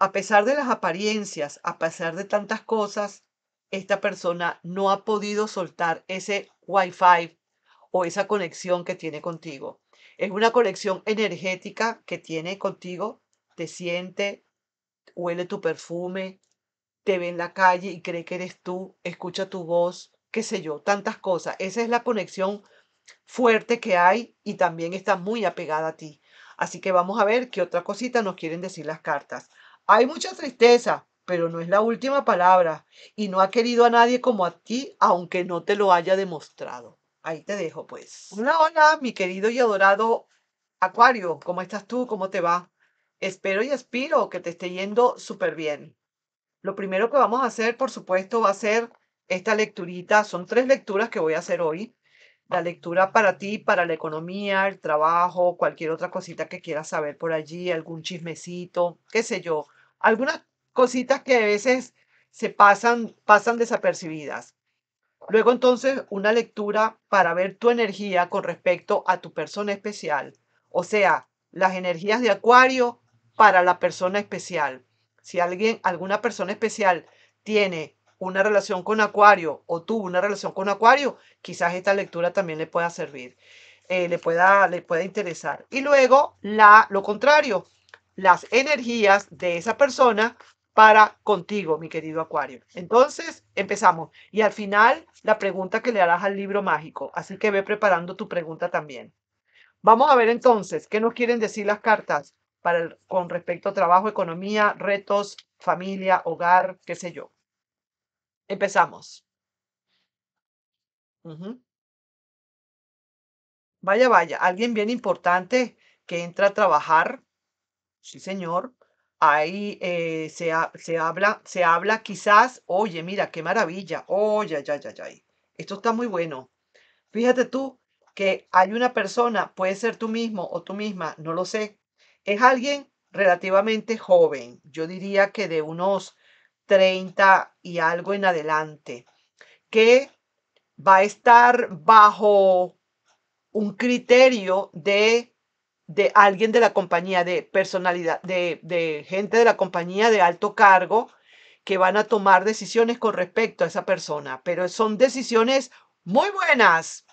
a pesar de las apariencias, a pesar de tantas cosas, esta persona no ha podido soltar ese Wi-Fi o esa conexión que tiene contigo. Es una conexión energética que tiene contigo, te siente, huele tu perfume, te ve en la calle y cree que eres tú, escucha tu voz, qué sé yo, tantas cosas. Esa es la conexión fuerte que hay y también está muy apegada a ti. Así que vamos a ver qué otra cosita nos quieren decir las cartas. Hay mucha tristeza, pero no es la última palabra y no ha querido a nadie como a ti, aunque no te lo haya demostrado. Ahí te dejo, pues. Hola, hola, mi querido y adorado Acuario, ¿cómo estás tú? ¿Cómo te va? Espero y aspiro que te esté yendo súper bien. Lo primero que vamos a hacer, por supuesto, va a ser esta lecturita. Son tres lecturas que voy a hacer hoy la lectura para ti, para la economía, el trabajo, cualquier otra cosita que quieras saber por allí, algún chismecito, qué sé yo, algunas cositas que a veces se pasan, pasan desapercibidas. Luego entonces una lectura para ver tu energía con respecto a tu persona especial, o sea, las energías de acuario para la persona especial. Si alguien, alguna persona especial tiene una relación con Acuario o tuvo una relación con Acuario, quizás esta lectura también le pueda servir, eh, le, pueda, le pueda interesar. Y luego, la, lo contrario, las energías de esa persona para contigo, mi querido Acuario. Entonces, empezamos. Y al final, la pregunta que le harás al libro mágico. Así que ve preparando tu pregunta también. Vamos a ver entonces qué nos quieren decir las cartas para con respecto a trabajo, economía, retos, familia, hogar, qué sé yo. Empezamos. Vaya, vaya, alguien bien importante que entra a trabajar. Sí, señor. Ahí eh, se, habla, se habla quizás, oye, mira, qué maravilla. Oye, oh, ya, ya, ya, ya. Esto está muy bueno. Fíjate tú que hay una persona, puede ser tú mismo o tú misma, no lo sé. Es alguien relativamente joven. Yo diría que de unos 30 y algo en adelante, que va a estar bajo un criterio de, de alguien de la compañía, de personalidad, de, de gente de la compañía de alto cargo que van a tomar decisiones con respecto a esa persona, pero son decisiones muy buenas.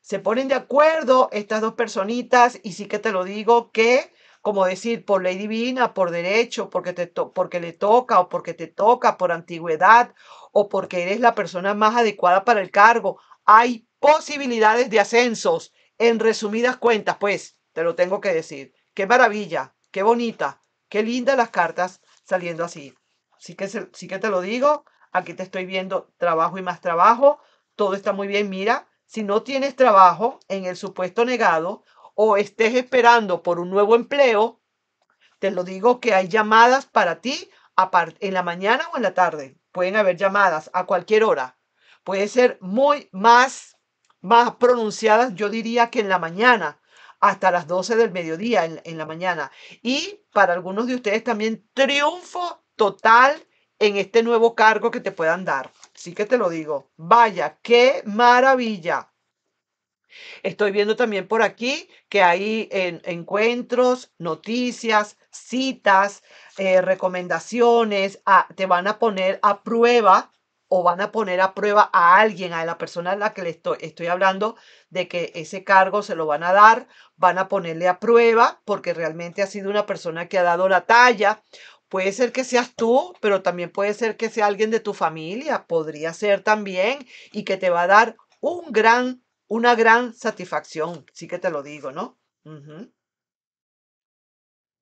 Se ponen de acuerdo estas dos personitas y sí que te lo digo que como decir por ley divina, por derecho, porque, te porque le toca o porque te toca, por antigüedad o porque eres la persona más adecuada para el cargo. Hay posibilidades de ascensos. En resumidas cuentas, pues, te lo tengo que decir. Qué maravilla, qué bonita, qué linda las cartas saliendo así. Así que, sí que te lo digo, aquí te estoy viendo trabajo y más trabajo, todo está muy bien. Mira, si no tienes trabajo en el supuesto negado, o estés esperando por un nuevo empleo, te lo digo que hay llamadas para ti en la mañana o en la tarde. Pueden haber llamadas a cualquier hora. Puede ser muy más, más pronunciadas, yo diría que en la mañana, hasta las 12 del mediodía en, en la mañana. Y para algunos de ustedes también triunfo total en este nuevo cargo que te puedan dar. Sí que te lo digo. Vaya, qué maravilla. Estoy viendo también por aquí que hay en, encuentros, noticias, citas, eh, recomendaciones, ah, te van a poner a prueba o van a poner a prueba a alguien, a la persona a la que le estoy, estoy hablando de que ese cargo se lo van a dar, van a ponerle a prueba porque realmente ha sido una persona que ha dado la talla. Puede ser que seas tú, pero también puede ser que sea alguien de tu familia, podría ser también, y que te va a dar un gran una gran satisfacción, sí que te lo digo, ¿no?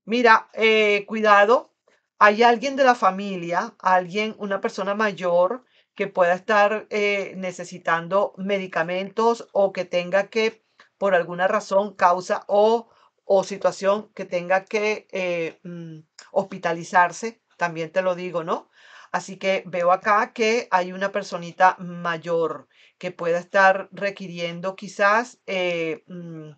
Mira, eh, cuidado, hay alguien de la familia, alguien, una persona mayor que pueda estar eh, necesitando medicamentos o que tenga que, por alguna razón, causa o, o situación que tenga que eh, mm, hospitalizarse, también te lo digo, ¿no? Así que veo acá que hay una personita mayor que pueda estar requiriendo quizás eh, mm,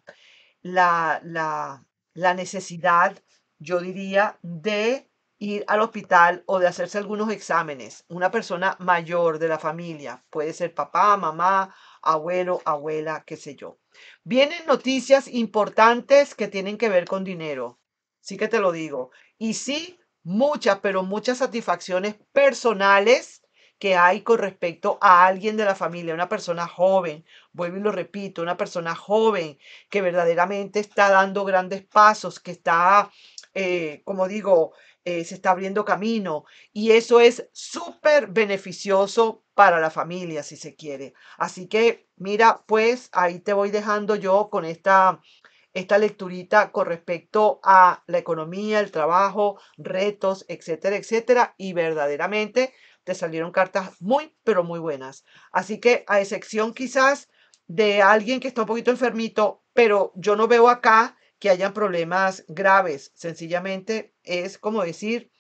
la, la, la necesidad, yo diría, de ir al hospital o de hacerse algunos exámenes. Una persona mayor de la familia, puede ser papá, mamá, abuelo, abuela, qué sé yo. Vienen noticias importantes que tienen que ver con dinero. Sí que te lo digo. Y sí, muchas, pero muchas satisfacciones personales que hay con respecto a alguien de la familia, una persona joven, vuelvo y lo repito, una persona joven que verdaderamente está dando grandes pasos, que está, eh, como digo, eh, se está abriendo camino y eso es súper beneficioso para la familia, si se quiere. Así que, mira, pues ahí te voy dejando yo con esta esta lecturita con respecto a la economía, el trabajo, retos, etcétera, etcétera. Y verdaderamente te salieron cartas muy, pero muy buenas. Así que a excepción quizás de alguien que está un poquito enfermito, pero yo no veo acá que hayan problemas graves. Sencillamente es como decir,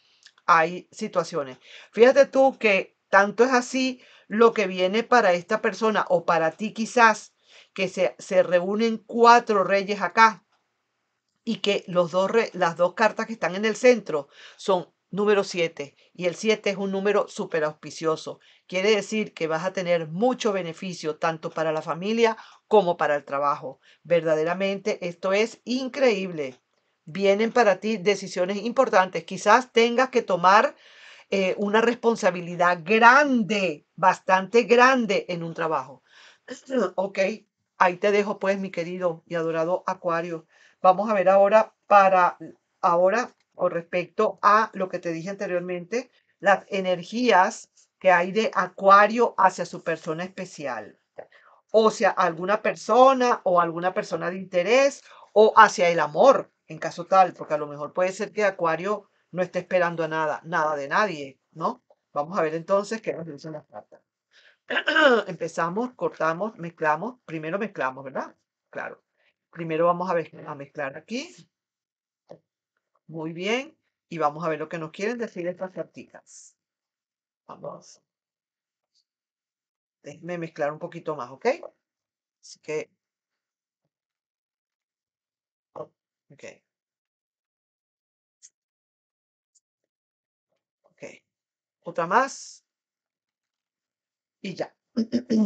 hay situaciones. Fíjate tú que tanto es así lo que viene para esta persona o para ti quizás que se, reúnen cuatro reyes acá y que los dos las dos cartas que están en el centro son número 7 y el 7 es un número súper auspicioso. Quiere decir que vas a tener mucho beneficio tanto para la familia como para el trabajo. Verdaderamente esto es increíble. Vienen para ti decisiones importantes. Quizás tengas que tomar eh, una responsabilidad grande, bastante grande en un trabajo. Ok, Ahí te dejo pues, mi querido y adorado Acuario. Vamos a ver ahora para ahora o respecto a lo que te dije anteriormente, las energías que hay de Acuario hacia su persona especial. O sea, alguna persona o alguna persona de interés o hacia el amor, en caso tal, porque a lo mejor puede ser que Acuario no esté esperando a nada, nada de nadie, ¿no? Vamos a ver entonces qué nos dicen las cartas. empezamos, cortamos, mezclamos. Primero mezclamos, ¿verdad? Claro. Primero vamos a, a mezclar aquí. Muy bien. Y vamos a ver lo que nos quieren decir estas cartitas. Vamos. Déjenme mezclar un poquito más, ¿ok? Así que... Ok. Ok. Otra más y ya.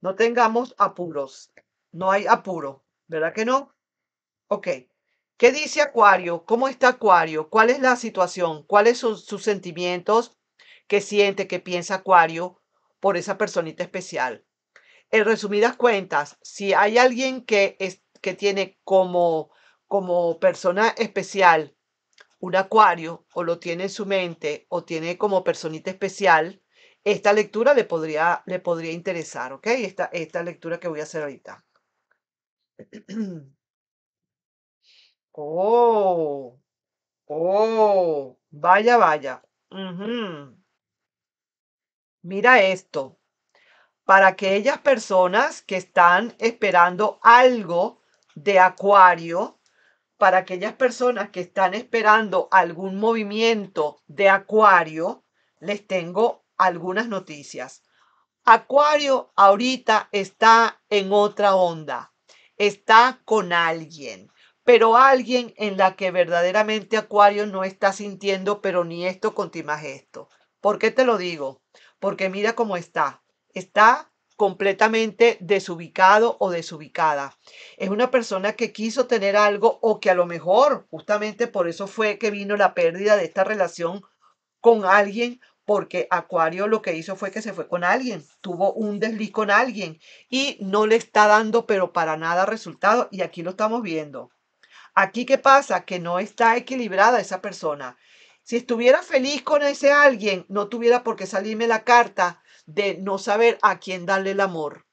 No tengamos apuros. No hay apuro, ¿verdad que no? Ok. ¿Qué dice Acuario? ¿Cómo está Acuario? ¿Cuál es la situación? ¿Cuáles son sus sentimientos? ¿Qué siente, qué piensa Acuario por esa personita especial? En resumidas cuentas, si hay alguien que, es, que tiene como, como persona especial un Acuario, o lo tiene en su mente, o tiene como personita especial, esta lectura le podría, le podría interesar, ¿ok? Esta, esta lectura que voy a hacer ahorita. Oh, oh, vaya, vaya. Mira esto. Para aquellas personas que están esperando algo de acuario, para aquellas personas que están esperando algún movimiento de acuario, les tengo algunas noticias. Acuario ahorita está en otra onda, está con alguien, pero alguien en la que verdaderamente Acuario no está sintiendo, pero ni esto continúa esto. ¿Por qué te lo digo? Porque mira cómo está. Está completamente desubicado o desubicada. Es una persona que quiso tener algo o que a lo mejor justamente por eso fue que vino la pérdida de esta relación con alguien porque Acuario lo que hizo fue que se fue con alguien, tuvo un desliz con alguien y no le está dando pero para nada resultado y aquí lo estamos viendo. Aquí qué pasa? Que no está equilibrada esa persona. Si estuviera feliz con ese alguien, no tuviera por qué salirme la carta de no saber a quién darle el amor.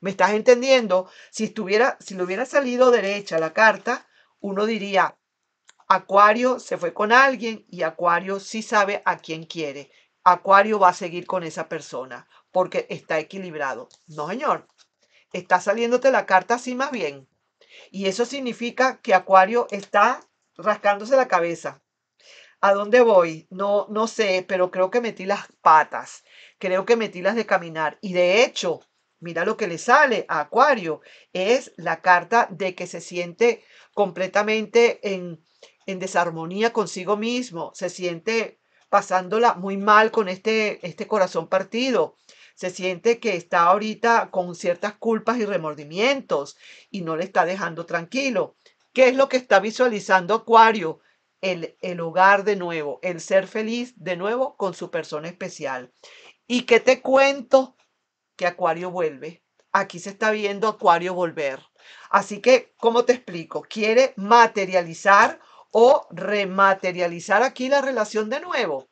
¿Me estás entendiendo? Si estuviera, si le hubiera salido derecha la carta, uno diría, Acuario se fue con alguien y Acuario sí sabe a quién quiere. Acuario va a seguir con esa persona porque está equilibrado. No, señor. Está saliéndote la carta así más bien. Y eso significa que Acuario está rascándose la cabeza. ¿A dónde voy? No, no sé, pero creo que metí las patas. Creo que metí las de caminar. Y de hecho, mira lo que le sale a Acuario. Es la carta de que se siente completamente en, en desarmonía consigo mismo. Se siente pasándola muy mal con este, este corazón partido. Se siente que está ahorita con ciertas culpas y remordimientos y no le está dejando tranquilo. ¿Qué es lo que está visualizando Acuario? El, el hogar de nuevo, el ser feliz de nuevo con su persona especial. ¿Y qué te cuento? Que Acuario vuelve. Aquí se está viendo Acuario volver. Así que, ¿cómo te explico? Quiere materializar o rematerializar aquí la relación de nuevo.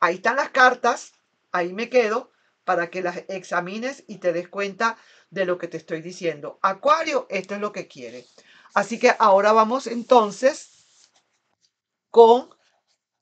Ahí están las cartas, ahí me quedo para que las examines y te des cuenta de lo que te estoy diciendo. Acuario, esto es lo que quiere. Así que ahora vamos entonces con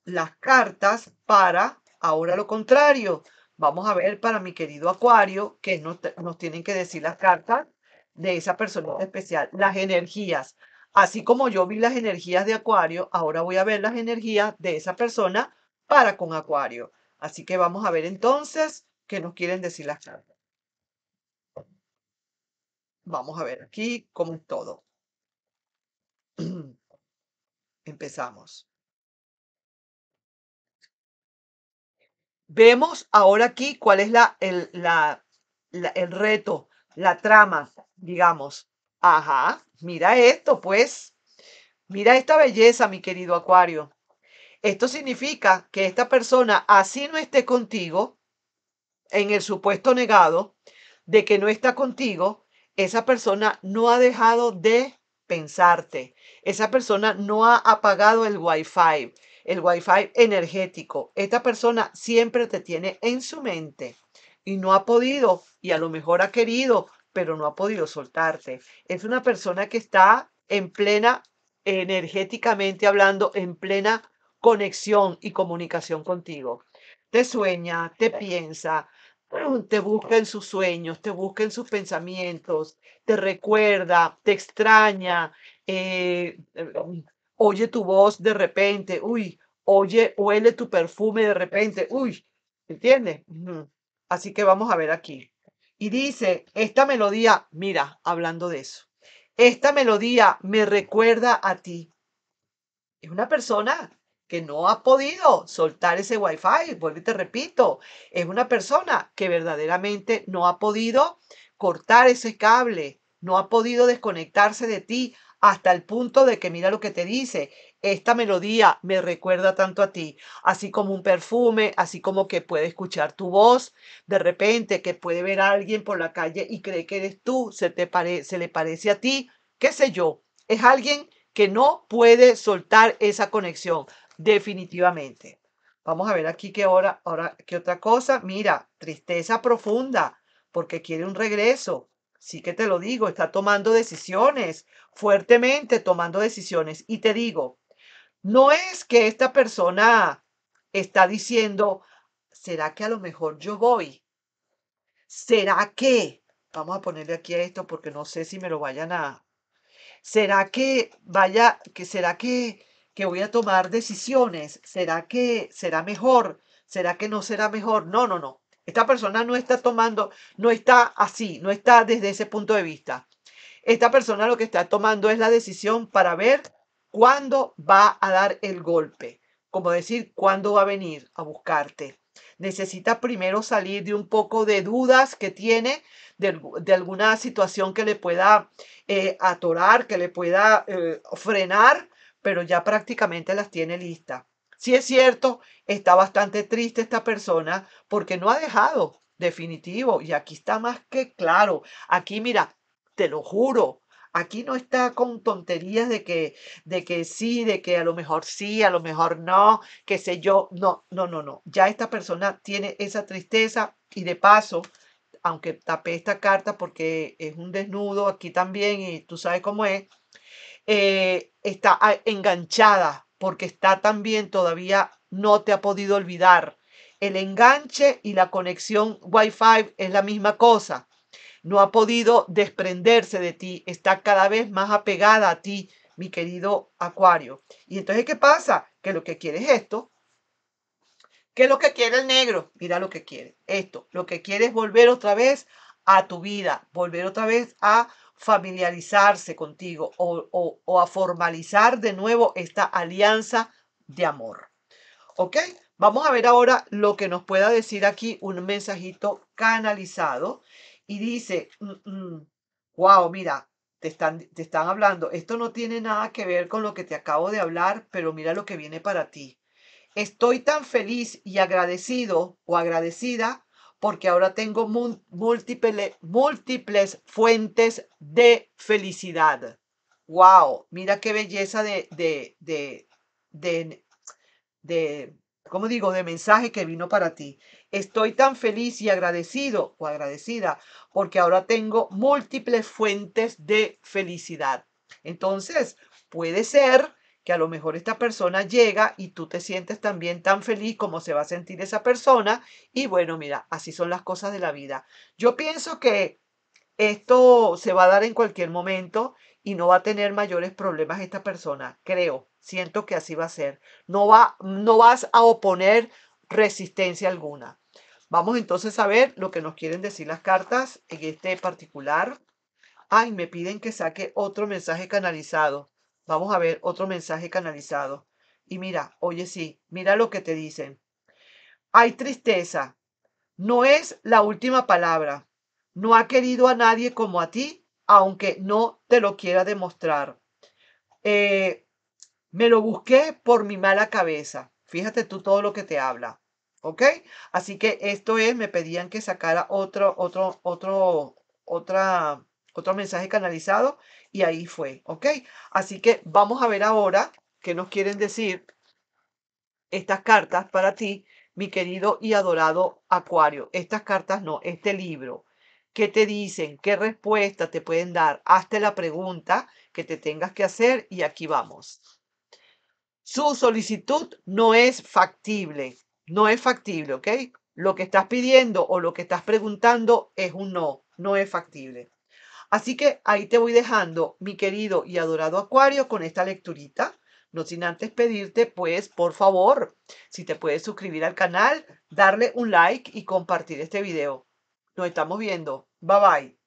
las cartas para ahora lo contrario. Vamos a ver para mi querido Acuario que nos, tienen que decir las cartas de esa persona especial, las energías. Así como yo vi las energías de Acuario, ahora voy a ver las energías de esa persona para con Acuario. Así que vamos a ver entonces qué nos quieren decir las cartas. Vamos a ver aquí cómo es todo. Empezamos. Vemos ahora aquí cuál es el, el reto, la trama, digamos, Ajá, mira esto, pues. Mira esta belleza, mi querido Acuario. Esto significa que esta persona, así no esté contigo, en el supuesto negado de que no está contigo, esa persona no ha dejado de pensarte. Esa persona no ha apagado el Wi-Fi, el Wi-Fi energético. Esta persona siempre te tiene en su mente y no ha podido y a lo mejor ha querido pero no ha podido soltarte. Es una persona que está en plena, energéticamente hablando, en plena conexión y comunicación contigo. Te sueña, te piensa, te busca en sus sueños, te busca en sus pensamientos, te recuerda, te extraña, eh, em, oye tu voz de repente, uy, oye, huele tu perfume de repente, uy, ¿entiendes? Así que vamos a ver aquí. Y dice, esta melodía, mira, hablando de eso, esta melodía me recuerda a ti. Es una persona que no ha podido soltar ese wifi, vuelvo y te repito, es una persona que verdaderamente no ha podido cortar ese cable, no ha podido desconectarse de ti, hasta el punto de que mira lo que te dice, esta melodía me recuerda tanto a ti, así como un perfume, así como que puede escuchar tu voz, de repente que puede ver a alguien por la calle y cree que eres tú, se, le parece a ti, qué sé yo, es alguien que no puede soltar esa conexión, definitivamente. Vamos a ver aquí ahora, qué otra cosa. Mira, tristeza profunda, porque quiere un regreso sí que te lo digo, está tomando decisiones, fuertemente tomando decisiones. Y te digo, no es que esta persona está diciendo, ¿será que a lo mejor yo voy? ¿Será que? Vamos a ponerle aquí a esto porque no sé si me lo vayan a... ¿Será que vaya, que será que, que voy a tomar decisiones? ¿Será que será mejor? ¿Será que no será mejor? No, no, no. Esta persona no está tomando, no está así, no está desde ese punto de vista. Esta persona lo que está tomando es la decisión para ver cuándo va a dar el golpe, como decir, cuándo va a venir a buscarte. Necesita primero salir de un poco de dudas que tiene, de, alguna situación que le pueda eh, atorar, que le pueda eh, frenar, pero ya prácticamente las tiene listas. Si es cierto, está bastante triste esta persona porque no ha dejado definitivo. Y aquí está más que claro. Aquí, mira, te lo juro. Aquí no está con tonterías de que, de que sí, de que a lo mejor sí, a lo mejor no, qué sé yo. No, no, no, no. Ya esta persona tiene esa tristeza y de paso, aunque tapé esta carta porque es un desnudo aquí también y tú sabes cómo es, eh, está enganchada porque está también todavía no te ha podido olvidar. El enganche y la conexión Wi-Fi es la misma cosa. No ha podido desprenderse de ti, está cada vez más apegada a ti, mi querido Acuario. Y entonces, ¿qué pasa? Que lo que quiere es esto. ¿Qué es lo que quiere el negro? Mira lo que quiere. Esto, lo que quiere es volver otra vez a tu vida, volver otra vez a familiarizarse contigo o, a formalizar de nuevo esta alianza de amor. ¿Ok? Vamos a ver ahora lo que nos pueda decir aquí un mensajito canalizado. Y dice, wow, mm, mm, mira, te están, te están hablando. Esto no tiene nada que ver con lo que te acabo de hablar, pero mira lo que viene para ti. Estoy tan feliz y agradecido o agradecida porque ahora tengo múltiples fuentes de felicidad. ¡Wow! Mira qué belleza de, de, de, de, de ¿cómo digo?, de mensaje que vino para ti. Estoy tan feliz y agradecido o agradecida porque ahora tengo múltiples fuentes de felicidad. Entonces, puede ser que a lo mejor esta persona llega y tú te sientes también tan feliz como se va a sentir esa persona. Y bueno, mira, así son las cosas de la vida. Yo pienso que esto se va a dar en cualquier momento y no va a tener mayores problemas esta persona, creo. Siento que así va a ser. No, va, no vas a oponer resistencia alguna. Vamos entonces a ver lo que nos quieren decir las cartas en este particular. Ay, me piden que saque otro mensaje canalizado. Vamos a ver otro mensaje canalizado. Y mira, oye sí, mira lo que te dicen. Hay tristeza. No es la última palabra. No ha querido a nadie como a ti, aunque no te lo quiera demostrar. Eh, me lo busqué por mi mala cabeza. Fíjate tú todo lo que te habla. ¿Ok? Así que esto es, me pedían que sacara otro, otro, otro, otra, otro mensaje canalizado y ahí fue, ¿ok? Así que vamos a ver ahora qué nos quieren decir estas cartas para ti, mi querido y adorado Acuario. Estas cartas no, este libro. ¿Qué te dicen? ¿Qué respuesta te pueden dar? Hazte la pregunta que te tengas que hacer y aquí vamos. Su solicitud no es factible, no es factible, ¿ok? Lo que estás pidiendo o lo que estás preguntando es un no, no es factible. Así que ahí te voy dejando, mi querido y adorado Acuario, con esta lecturita. No sin antes pedirte, pues, por favor, si te puedes suscribir al canal, darle un like y compartir este video. Nos estamos viendo. Bye bye.